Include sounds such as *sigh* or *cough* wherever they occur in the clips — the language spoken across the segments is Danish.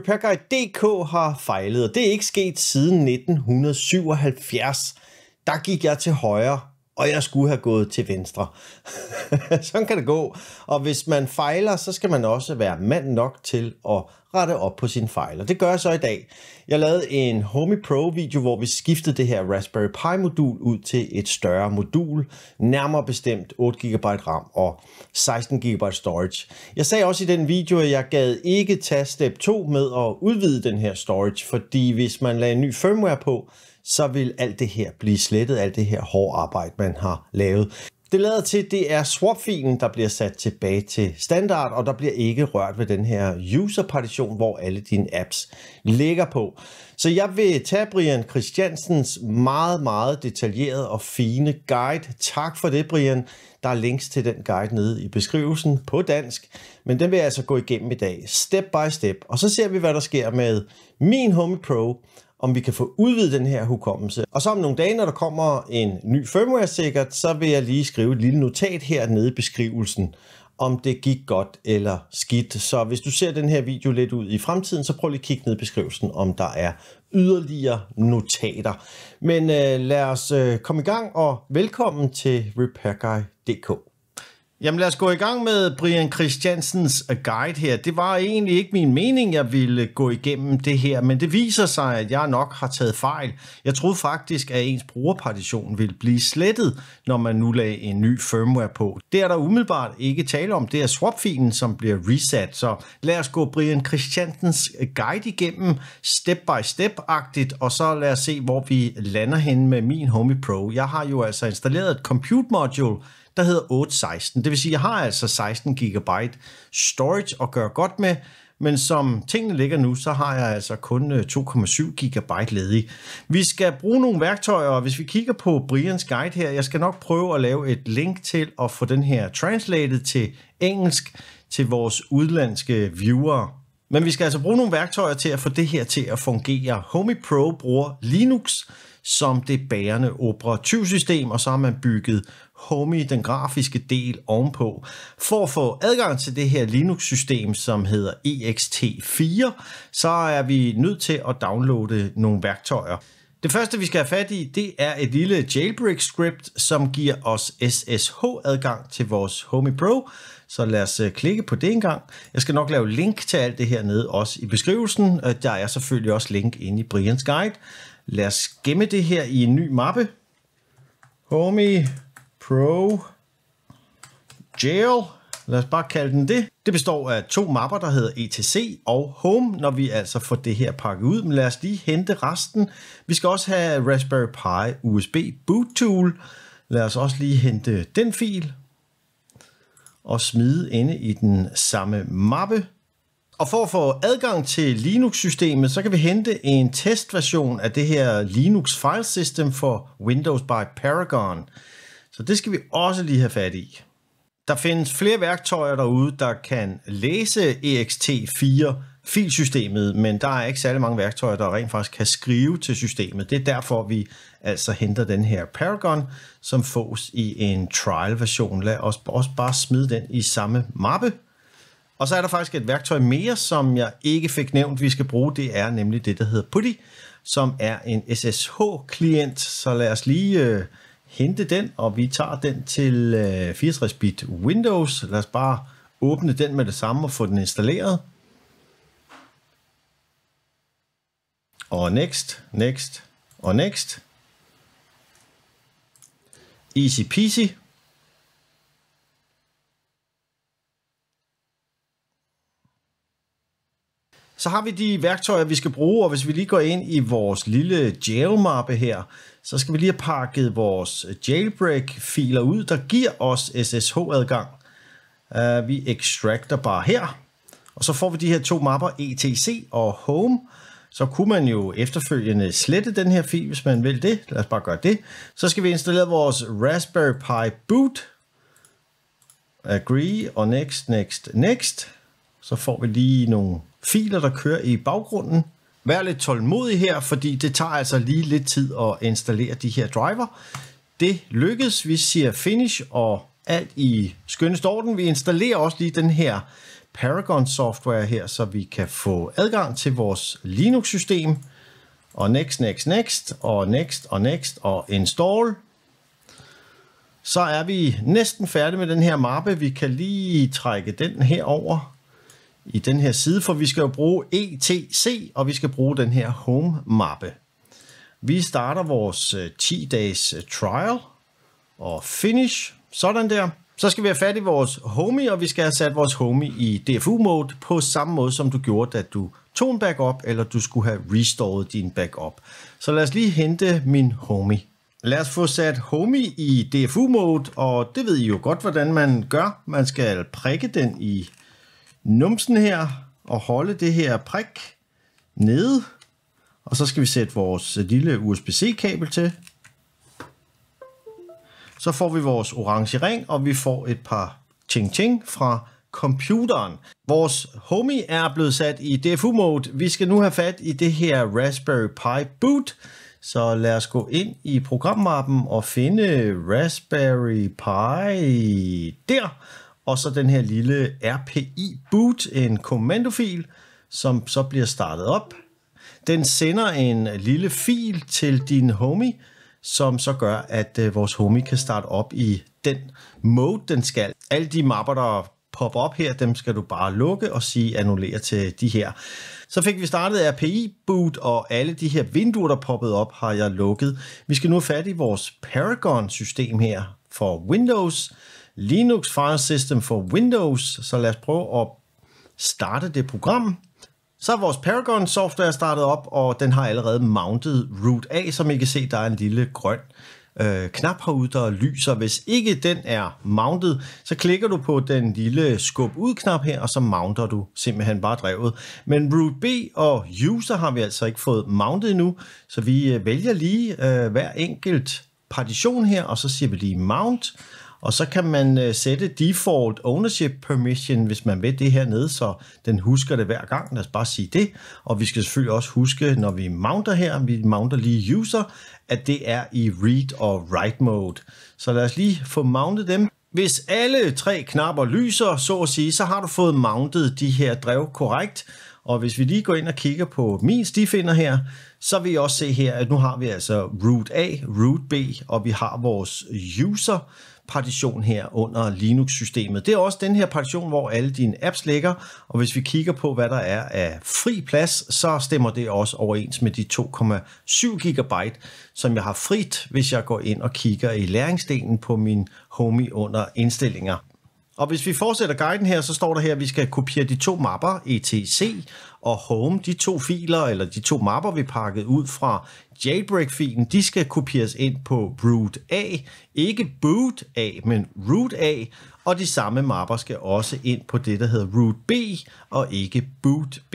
RepairGuide.dk har fejlet, og det er ikke sket siden 1977. Der gik jeg til højre og jeg skulle have gået til venstre. *laughs* Sådan kan det gå. Og hvis man fejler, så skal man også være mand nok til at rette op på sine fejl. Og det gør jeg så i dag. Jeg lavede en Homey Pro video, hvor vi skiftede det her Raspberry Pi modul ud til et større modul, nærmere bestemt 8 GB RAM og 16 GB storage. Jeg sagde også i den video, at jeg gad ikke tage step 2 med at udvide den her storage, fordi hvis man lagde en ny firmware på, så vil alt det her blive slettet, alt det her hårde arbejde, man har lavet. Det lader til, det er swap-filen, der bliver sat tilbage til standard, og der bliver ikke rørt ved den her user-partition, hvor alle dine apps ligger på. Så jeg vil tage Brian Christiansens meget, meget detaljerede og fine guide. Tak for det, Brian. Der er links til den guide nede i beskrivelsen på dansk, men den vil jeg altså gå igennem i dag, step by step. Og så ser vi, hvad der sker med min Home Pro om vi kan få udvidet den her hukommelse. Og så om nogle dage, når der kommer en ny firmware sikkert, så vil jeg lige skrive et lille notat her nede i beskrivelsen, om det gik godt eller skidt. Så hvis du ser den her video lidt ud i fremtiden, så prøv lige at kigge ned i beskrivelsen, om der er yderligere notater. Men øh, lad os øh, komme i gang, og velkommen til RepairGuy.dk. Jamen lad os gå i gang med Brian Christiansens øh, guide her. Det var egentlig ikke min mening, jeg ville gå igennem det her, men det viser sig, at jeg nok har taget fejl. Jeg troede faktisk, at ens brugerpartition ville blive slettet, når man nu lagde en ny firmware på. Det er der umiddelbart ikke tale om. Det er swap-filen, som bliver reset. Så lad os gå Brian Christiansens øh, guide igennem step-by-step-agtigt, og så lad os se, hvor vi lander hen med min Homey Pro. Jeg har jo altså installeret et compute module, der hedder 816. Det vil sige, at jeg har altså 16 GB storage at gøre godt med, men som tingene ligger nu, så har jeg altså kun 2,7 øh, GB ledig. Vi skal bruge nogle værktøjer, og hvis vi kigger på Brians guide her, jeg skal nok prøve at lave et link til at få den her translated til engelsk til vores udlandske viewere. Men vi skal altså bruge nogle værktøjer til at få det her til at fungere. Homey Pro bruger Linux som det bærende operativsystem, og så har man bygget homie den grafiske del ovenpå, for at få adgang til det her Linux-system, som hedder EXT4, så er vi nødt til at downloade nogle værktøjer. Det første, vi skal have fat i, det er et lille jailbreak script, som giver os SSH-adgang til vores Homey Pro. Så lad os øh, klikke på det en gang. Jeg skal nok lave link til alt det her nede også i beskrivelsen. Øh, der er selvfølgelig også link inde i Brians guide. Lad os gemme det her i en ny mappe. Homey Pro Jail. Lad os bare kalde den det. Det består af to mapper, der hedder ETC og Home, når vi altså får det her pakket ud. Men lad os lige hente resten. Vi skal også have Raspberry Pi USB Boot Tool. Lad os også lige hente den fil og smide inde i den samme mappe. Og for at få adgang til Linux-systemet, så kan vi hente en testversion af det her Linux File System for Windows by Paragon. Så det skal vi også lige have fat i. Der findes flere værktøjer derude, der kan læse EXT4 filsystemet, men der er ikke særlig mange værktøjer, der rent faktisk kan skrive til systemet. Det er derfor, vi altså henter den her Paragon, som fås i en trial-version. Lad os også bare smide den i samme mappe. Og så er der faktisk et værktøj mere, som jeg ikke fik nævnt, vi skal bruge. Det er nemlig det, der hedder Putty, som er en SSH-klient. Så lad os lige øh, hente den, og vi tager den til 64-bit øh, Windows. Lad os bare åbne den med det samme og få den installeret. Og next, next og next. Easy peasy. så har vi de værktøjer, vi skal bruge, og hvis vi lige går ind i vores lille jail-mappe her, så skal vi lige have pakket vores jailbreak-filer ud, der giver os SSH-adgang. Uh, vi extracter bare her, og så får vi de her to mapper, etc og home, så kunne man jo efterfølgende slette den her fil, hvis man vil det. Lad os bare gøre det. Så skal vi installere vores Raspberry Pi Boot. Agree og next, next, next. Så får vi lige nogle filer, der kører i baggrunden. Vær lidt tålmodig her, fordi det tager altså lige lidt tid at installere de her driver. Det lykkedes. Vi siger finish og alt i skønnest orden. Vi installerer også lige den her Paragon software her, så vi kan få adgang til vores Linux-system. Og next, next, next, og next, og next, og install. Så er vi næsten færdige med den her mappe. Vi kan lige trække den her over i den her side, for vi skal jo bruge ETC, og vi skal bruge den her home-mappe. Vi starter vores 10-dages øh, øh, trial og finish, sådan der. Så skal vi have fat i vores homie, og vi skal have sat vores homie i DFU-mode på samme måde, som du gjorde, da du tog en backup, eller du skulle have restoret din backup. Så lad os lige hente min homie. Lad os få sat homie i DFU-mode, og det ved I jo godt, hvordan man gør. Man skal prikke den i numsen her og holde det her prik nede. Og så skal vi sætte vores lille USB-C-kabel til. Så får vi vores orange ring, og vi får et par ting-ting fra computeren. Vores homie er blevet sat i DFU-mode. Vi skal nu have fat i det her Raspberry Pi Boot. Så lad os gå ind i programmappen og finde Raspberry Pi der og så den her lille RPI boot, en kommandofil, som så bliver startet op. Den sender en lille fil til din homie, som så gør, at øh, vores homie kan starte op i den mode, den skal. Alle de mapper, der popper op her, dem skal du bare lukke og sige annullere til de her. Så fik vi startet API boot, og alle de her vinduer, der poppede op, har jeg lukket. Vi skal nu have fat i vores Paragon-system her for Windows. Linux File System for Windows. Så lad os prøve at starte det program. Så er vores Paragon software startet op, og den har allerede mounted root A, som I kan se, der er en lille grøn øh, knap herude, der lyser. Hvis ikke den er mounted, så klikker du på den lille skub ud knap her, og så mounter du simpelthen bare drevet. Men root B og user har vi altså ikke fået mounted endnu, så vi øh, vælger lige øh, hver enkelt partition her, og så siger vi lige mount. Og så kan man øh, sætte default ownership permission, hvis man vil det hernede, så den husker det hver gang. Lad os bare sige det. Og vi skal selvfølgelig også huske, når vi mounter her, vi mounter lige user, at det er i read og write mode. Så lad os lige få mountet dem. Hvis alle tre knapper lyser, så at sige, så har du fået mountet de her drev korrekt. Og hvis vi lige går ind og kigger på min stifinder her, så vil I også se her, at nu har vi altså root A, root B, og vi har vores user partition her under Linux-systemet. Det er også den her partition, hvor alle dine apps ligger, og hvis vi kigger på, hvad der er af fri plads, så stemmer det også overens med de 2,7 GB, som jeg har frit, hvis jeg går ind og kigger i læringsdelen på min Homey under indstillinger. Og hvis vi fortsætter guiden her, så står der her, at vi skal kopiere de to mapper, ETC og home, de to filer, eller de to mapper, vi pakkede ud fra jailbreak-filen, de skal kopieres ind på root A, ikke boot A, men root A, og de samme mapper skal også ind på det, der hedder root B, og ikke boot B.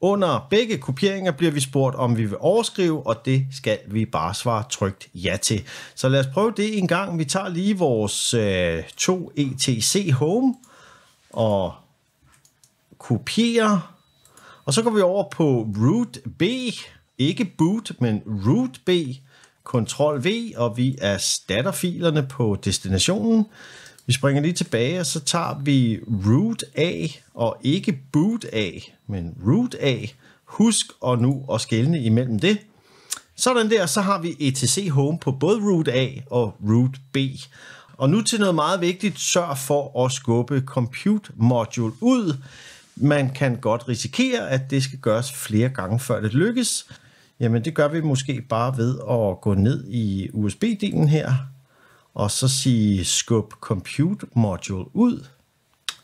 Under begge kopieringer bliver vi spurgt, om vi vil overskrive, og det skal vi bare svare trygt ja til. Så lad os prøve det en gang. Vi tager lige vores øh, to ETC Home og kopierer og så går vi over på root B, ikke boot, men root B, kontrol V, og vi erstatter filerne på destinationen. Vi springer lige tilbage, og så tager vi root A, og ikke boot A, men root A. Husk og nu at skelne imellem det. Sådan der, så har vi ETC Home på både root A og root B. Og nu til noget meget vigtigt. Sørg for at skubbe Compute Module ud man kan godt risikere, at det skal gøres flere gange, før det lykkes. Jamen det gør vi måske bare ved at gå ned i USB-delen her, og så sige skub compute module ud.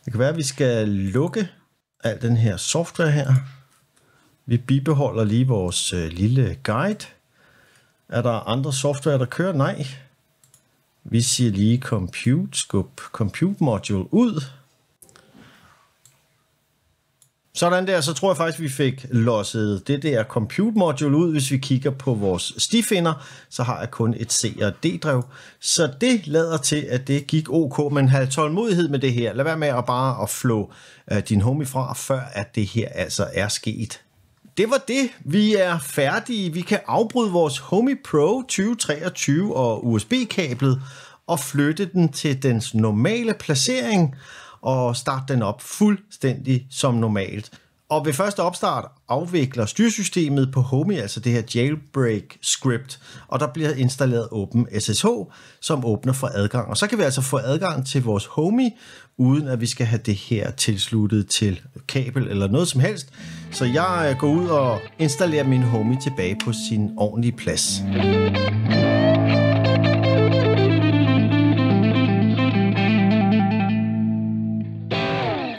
Det kan være, at vi skal lukke al den her software her. Vi bibeholder lige vores øh, lille guide. Er der andre software, der kører? Nej. Vi siger lige compute, skub compute module ud. Sådan der, så tror jeg faktisk, vi fik losset det der compute module ud. Hvis vi kigger på vores stifinder, så har jeg kun et C og D-drev. Så det lader til, at det gik ok, men have tålmodighed med det her. Lad være med at bare at flå øh, din homie fra, før at det her altså er sket. Det var det. Vi er færdige. Vi kan afbryde vores Homey Pro 2023 og USB-kablet og flytte den til dens normale placering og starte den op fuldstændig som normalt. Og ved første opstart afvikler styresystemet på Homey, altså det her jailbreak script, og der bliver installeret OpenSSH, som åbner for adgang. Og så kan vi altså få adgang til vores Homey, uden at vi skal have det her tilsluttet til kabel eller noget som helst. Så jeg øh, går ud og installerer min Homey tilbage på sin ordentlige plads.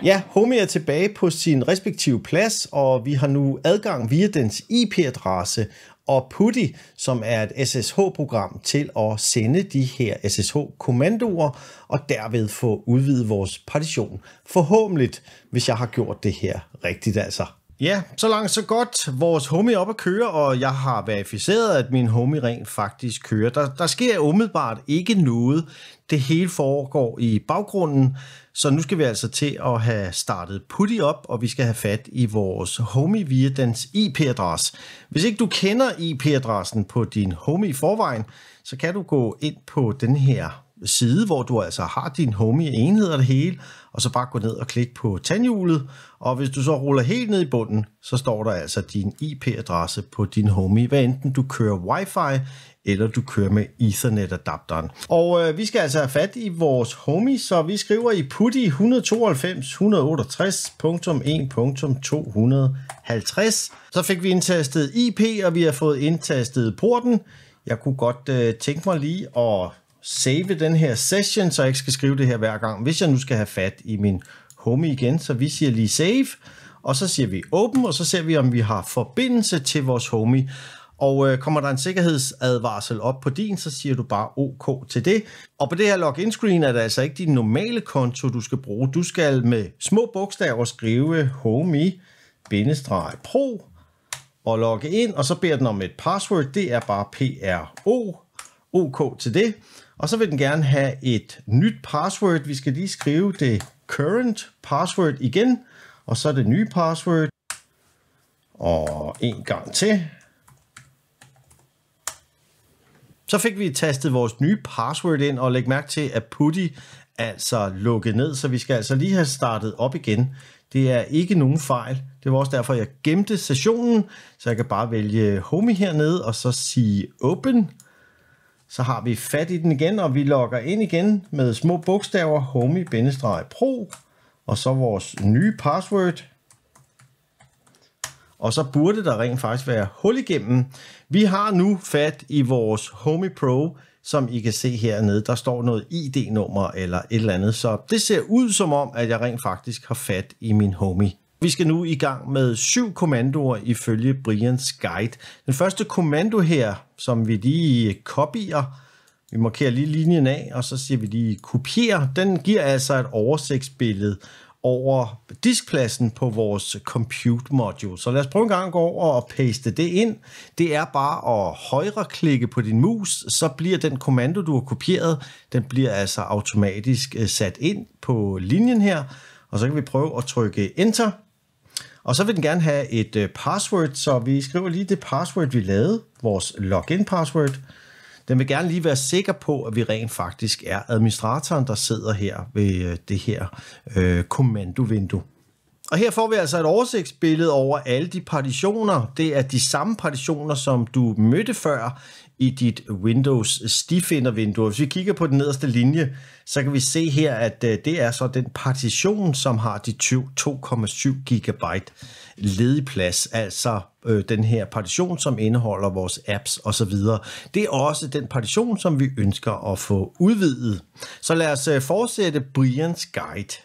Ja, Homey er tilbage på sin respektive plads, og vi har nu adgang via dens IP-adresse og PuTTY, som er et SSH-program til at sende de her SSH-kommandoer og derved få udvidet vores partition. Forhåbentlig, hvis jeg har gjort det her rigtigt altså. Ja, så langt så godt. Vores homie op at køre, og jeg har verificeret, at min homie rent faktisk kører. Der, der sker umiddelbart ikke noget. Det hele foregår i baggrunden, så nu skal vi altså til at have startet Putty op, og vi skal have fat i vores homie via dens IP-adresse. Hvis ikke du kender IP-adressen på din homie i forvejen, så kan du gå ind på den her side, hvor du altså har din homie enhed og det hele, og så bare gå ned og klikke på tandhjulet, og hvis du så ruller helt ned i bunden, så står der altså din IP-adresse på din homie, hvad enten du kører wifi eller du kører med Ethernet-adapteren. Og øh, vi skal altså have fat i vores homie, så vi skriver i PuTTY 192.168.1.250. Så fik vi indtastet IP, og vi har fået indtastet porten. Jeg kunne godt øh, tænke mig lige at save den her session, så jeg ikke skal skrive det her hver gang. Hvis jeg nu skal have fat i min home igen, så vi siger lige save, og så siger vi open, og så ser vi, om vi har forbindelse til vores home. Og øh, kommer der en sikkerhedsadvarsel op på din, så siger du bare OK til det. Og på det her login screen er det altså ikke din normale konto, du skal bruge. Du skal med små bogstaver skrive homie-pro og logge ind, og så beder den om et password. Det er bare PRO OK til det. Og så vil den gerne have et nyt password. Vi skal lige skrive det current password igen, og så det nye password. Og en gang til. Så fik vi tastet vores nye password ind, og læg mærke til, at putty altså lukket ned, så vi skal altså lige have startet op igen. Det er ikke nogen fejl. Det var også derfor, jeg gemte sessionen, så jeg kan bare vælge Homey hernede, og så sige Open. Så har vi fat i den igen, og vi logger ind igen med små bogstaver, homie-pro, og så vores nye password. Og så burde der rent faktisk være hul igennem. Vi har nu fat i vores Homey Pro, som I kan se hernede. Der står noget ID-nummer eller et eller andet, så det ser ud som om, at jeg rent faktisk har fat i min Homey vi skal nu i gang med syv kommandoer ifølge Brians guide. Den første kommando her, som vi lige kopierer, vi markerer lige linjen af, og så siger vi lige kopier, den giver altså et oversigtsbillede over diskpladsen på vores compute module. Så lad os prøve en gang at gå over og paste det ind. Det er bare at højreklikke på din mus, så bliver den kommando, du har kopieret, den bliver altså automatisk øh, sat ind på linjen her. Og så kan vi prøve at trykke Enter, og så vil den gerne have et øh, password, så vi skriver lige det password, vi lavede, vores login password. Den vil gerne lige være sikker på, at vi rent faktisk er administratoren, der sidder her ved øh, det her øh, kommandovindue. Og her får vi altså et oversigtsbillede over alle de partitioner. Det er de samme partitioner, som du mødte før i dit Windows Stifinder-vindue. Hvis vi kigger på den nederste linje, så kan vi se her, at øh, det er så den partition, som har de 2,7 GB ledig plads, altså øh, den her partition, som indeholder vores apps osv. Det er også den partition, som vi ønsker at få udvidet. Så lad os øh, fortsætte Brians guide.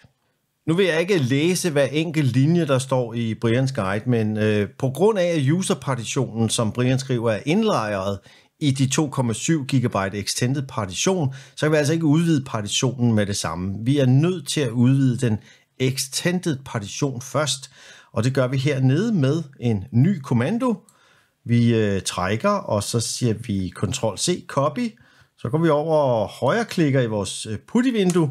Nu vil jeg ikke læse hver enkelt linje, der står i Brians guide, men øh, på grund af, at userpartitionen, som Brian skriver, er indlejret i de 2,7 GB extended partition, så kan vi altså ikke udvide partitionen med det samme. Vi er nødt til at udvide den extended partition først, og det gør vi hernede med en ny kommando. Vi øh, trækker, og så siger vi Ctrl-C, copy. Så går vi over og højreklikker i vores øh, putty-vindue,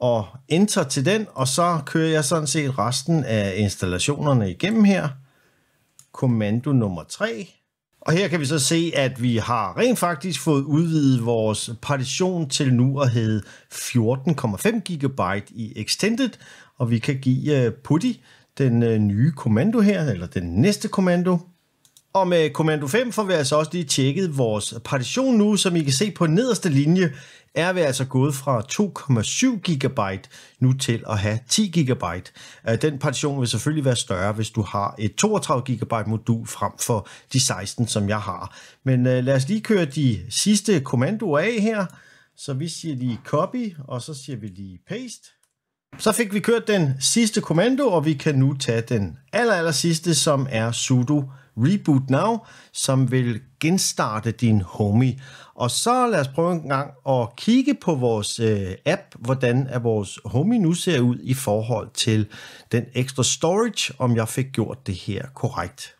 og enter til den, og så kører jeg sådan set resten af installationerne igennem her. Kommando nummer 3. Og her kan vi så se, at vi har rent faktisk fået udvidet vores partition til nu at hedde 14,5 GB i Extended, og vi kan give øh, Putty den øh, nye kommando her, eller den næste kommando, og med kommando 5 får vi altså også lige tjekket vores partition nu, som I kan se på nederste linje, er vi altså gået fra 2,7 GB nu til at have 10 GB. Øh, den partition vil selvfølgelig være større, hvis du har et 32 GB modul frem for de 16, som jeg har. Men øh, lad os lige køre de sidste kommandoer af her. Så vi siger lige copy, og så siger vi lige paste. Så fik vi kørt den sidste kommando, og vi kan nu tage den aller, aller sidste, som er sudo reboot now, som vil genstarte din homie. Og så lad os prøve en gang at kigge på vores øh, app, hvordan er vores homie nu ser ud i forhold til den ekstra storage, om jeg fik gjort det her korrekt.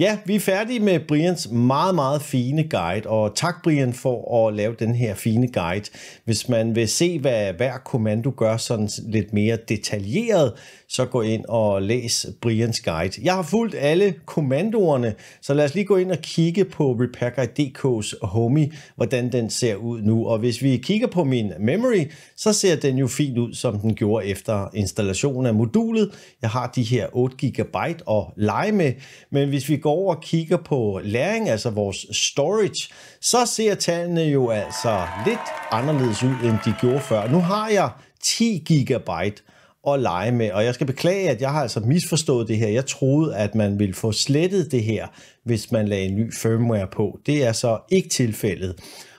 Ja, vi er færdige med Brians meget, meget fine guide, og tak Brian for at lave den her fine guide. Hvis man vil se, hvad hver kommando gør sådan lidt mere detaljeret, så gå ind og læs Brians guide. Jeg har fulgt alle kommandoerne, så lad os lige gå ind og kigge på RepairGuide.dk's Homey, hvordan den ser ud nu. Og hvis vi kigger på min memory, så ser den jo fint ud, som den gjorde efter installationen af modulet. Jeg har de her 8 GB at lege med, men hvis vi går over og kigger på læring, altså vores storage, så ser tallene jo altså lidt anderledes ud, end de gjorde før. Nu har jeg 10 GB at lege med. Og jeg skal beklage, at jeg har altså misforstået det her. Jeg troede, at man ville få slettet det her, hvis man lagde en ny firmware på. Det er så ikke tilfældet.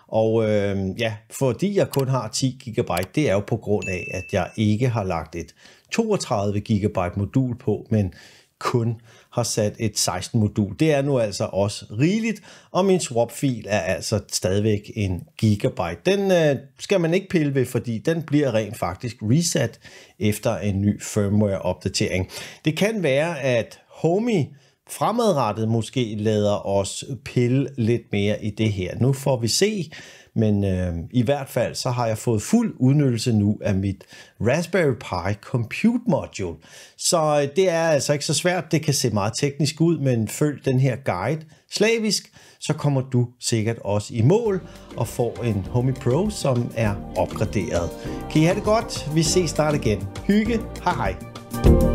Og øh, ja, fordi jeg kun har 10 GB, det er jo på grund af, at jeg ikke har lagt et 32 GB modul på, men kun har sat et 16-modul. Det er nu altså også rigeligt, og min swap-fil er altså stadigvæk en gigabyte. Den øh, skal man ikke pille ved, fordi den bliver rent faktisk reset efter en ny firmware-opdatering. Det kan være, at Homey fremadrettet måske lader os pille lidt mere i det her. Nu får vi se, men øh, i hvert fald, så har jeg fået fuld udnyttelse nu af mit Raspberry Pi Compute Module. Så øh, det er altså ikke så svært. Det kan se meget teknisk ud, men følg den her guide slavisk, så kommer du sikkert også i mål og får en Homey Pro, som er opgraderet. Kan I have det godt? Vi ses snart igen. Hygge. Hej hej. thank you